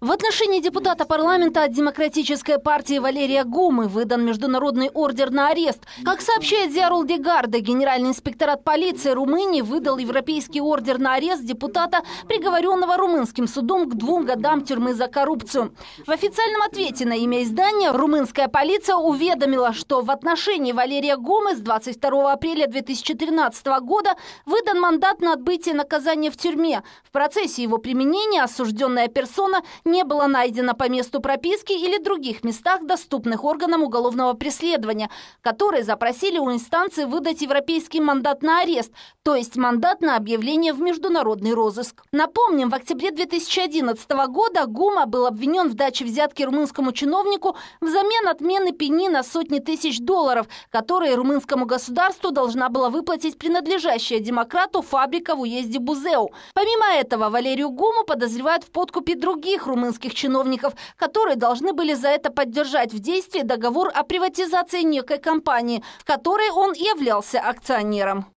В отношении депутата парламента от Демократической партии Валерия Гумы выдан международный ордер на арест. Как сообщает Зиарул Дегарда, Генеральный инспекторат полиции Румынии выдал европейский ордер на арест депутата, приговоренного румынским судом к двум годам тюрьмы за коррупцию. В официальном ответе на имя издания румынская полиция уведомила, что в отношении Валерия Гумы с 22 апреля 2013 года выдан мандат на отбытие наказания в тюрьме. В процессе его применения осужденная персона не была найдена по месту прописки или других местах, доступных органам уголовного преследования, которые запросили у инстанции выдать европейский мандат на арест, то есть мандат на объявление в международный розыск. Напомним, в октябре 2011 года Гума был обвинен в даче взятки румынскому чиновнику взамен отмены пени на сотни тысяч долларов, которые румынскому государству должна была выплатить принадлежащая демократу фабрика в уезде Бузеу. Помимо этого, Валерию по-другому подозревают в подкупе других румынских чиновников, которые должны были за это поддержать в действии договор о приватизации некой компании, в которой он являлся акционером.